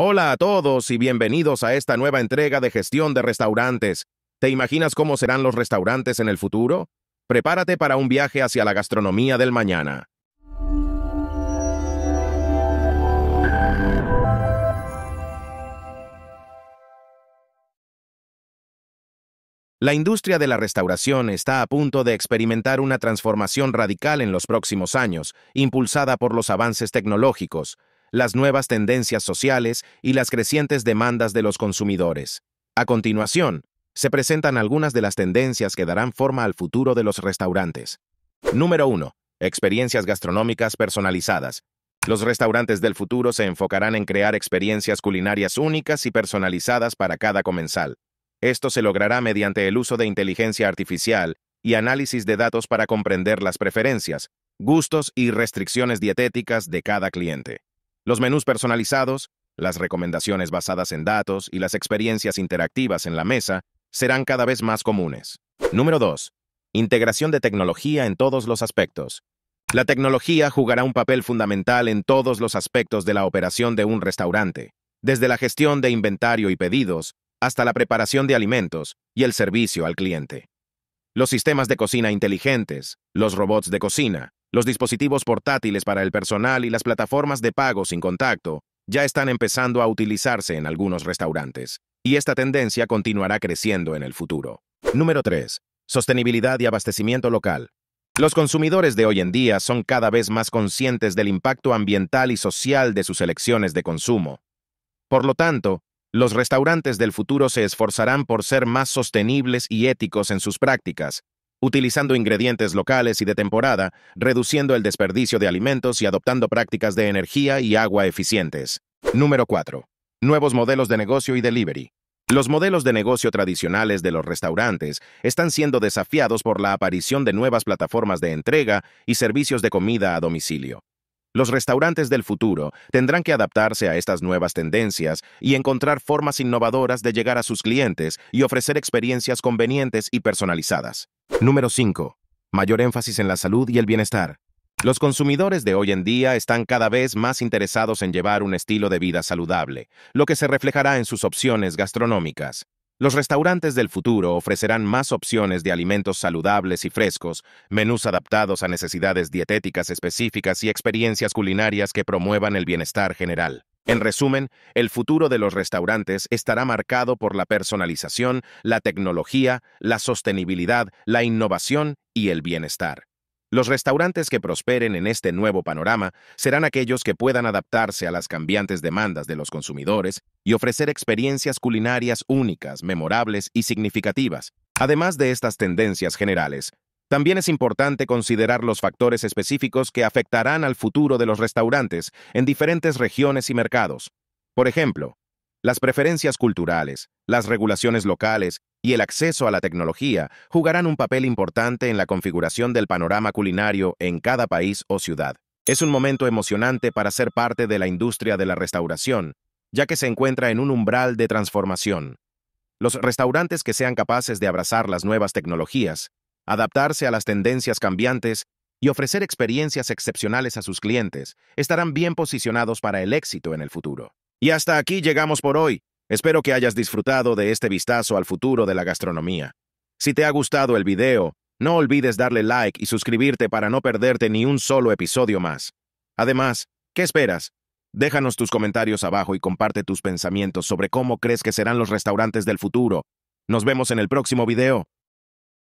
Hola a todos y bienvenidos a esta nueva entrega de gestión de restaurantes. ¿Te imaginas cómo serán los restaurantes en el futuro? Prepárate para un viaje hacia la gastronomía del mañana. La industria de la restauración está a punto de experimentar una transformación radical en los próximos años, impulsada por los avances tecnológicos, las nuevas tendencias sociales y las crecientes demandas de los consumidores. A continuación, se presentan algunas de las tendencias que darán forma al futuro de los restaurantes. Número 1. Experiencias gastronómicas personalizadas. Los restaurantes del futuro se enfocarán en crear experiencias culinarias únicas y personalizadas para cada comensal. Esto se logrará mediante el uso de inteligencia artificial y análisis de datos para comprender las preferencias, gustos y restricciones dietéticas de cada cliente los menús personalizados, las recomendaciones basadas en datos y las experiencias interactivas en la mesa serán cada vez más comunes. Número 2. Integración de tecnología en todos los aspectos. La tecnología jugará un papel fundamental en todos los aspectos de la operación de un restaurante, desde la gestión de inventario y pedidos hasta la preparación de alimentos y el servicio al cliente. Los sistemas de cocina inteligentes, los robots de cocina, los dispositivos portátiles para el personal y las plataformas de pago sin contacto ya están empezando a utilizarse en algunos restaurantes, y esta tendencia continuará creciendo en el futuro. Número 3. Sostenibilidad y abastecimiento local. Los consumidores de hoy en día son cada vez más conscientes del impacto ambiental y social de sus elecciones de consumo. Por lo tanto, los restaurantes del futuro se esforzarán por ser más sostenibles y éticos en sus prácticas, utilizando ingredientes locales y de temporada, reduciendo el desperdicio de alimentos y adoptando prácticas de energía y agua eficientes. Número 4. Nuevos modelos de negocio y delivery. Los modelos de negocio tradicionales de los restaurantes están siendo desafiados por la aparición de nuevas plataformas de entrega y servicios de comida a domicilio. Los restaurantes del futuro tendrán que adaptarse a estas nuevas tendencias y encontrar formas innovadoras de llegar a sus clientes y ofrecer experiencias convenientes y personalizadas. Número 5. Mayor énfasis en la salud y el bienestar. Los consumidores de hoy en día están cada vez más interesados en llevar un estilo de vida saludable, lo que se reflejará en sus opciones gastronómicas. Los restaurantes del futuro ofrecerán más opciones de alimentos saludables y frescos, menús adaptados a necesidades dietéticas específicas y experiencias culinarias que promuevan el bienestar general. En resumen, el futuro de los restaurantes estará marcado por la personalización, la tecnología, la sostenibilidad, la innovación y el bienestar. Los restaurantes que prosperen en este nuevo panorama serán aquellos que puedan adaptarse a las cambiantes demandas de los consumidores y ofrecer experiencias culinarias únicas, memorables y significativas. Además de estas tendencias generales, también es importante considerar los factores específicos que afectarán al futuro de los restaurantes en diferentes regiones y mercados. Por ejemplo, las preferencias culturales, las regulaciones locales y el acceso a la tecnología jugarán un papel importante en la configuración del panorama culinario en cada país o ciudad. Es un momento emocionante para ser parte de la industria de la restauración, ya que se encuentra en un umbral de transformación. Los restaurantes que sean capaces de abrazar las nuevas tecnologías, adaptarse a las tendencias cambiantes y ofrecer experiencias excepcionales a sus clientes estarán bien posicionados para el éxito en el futuro. Y hasta aquí llegamos por hoy. Espero que hayas disfrutado de este vistazo al futuro de la gastronomía. Si te ha gustado el video, no olvides darle like y suscribirte para no perderte ni un solo episodio más. Además, ¿qué esperas? Déjanos tus comentarios abajo y comparte tus pensamientos sobre cómo crees que serán los restaurantes del futuro. Nos vemos en el próximo video.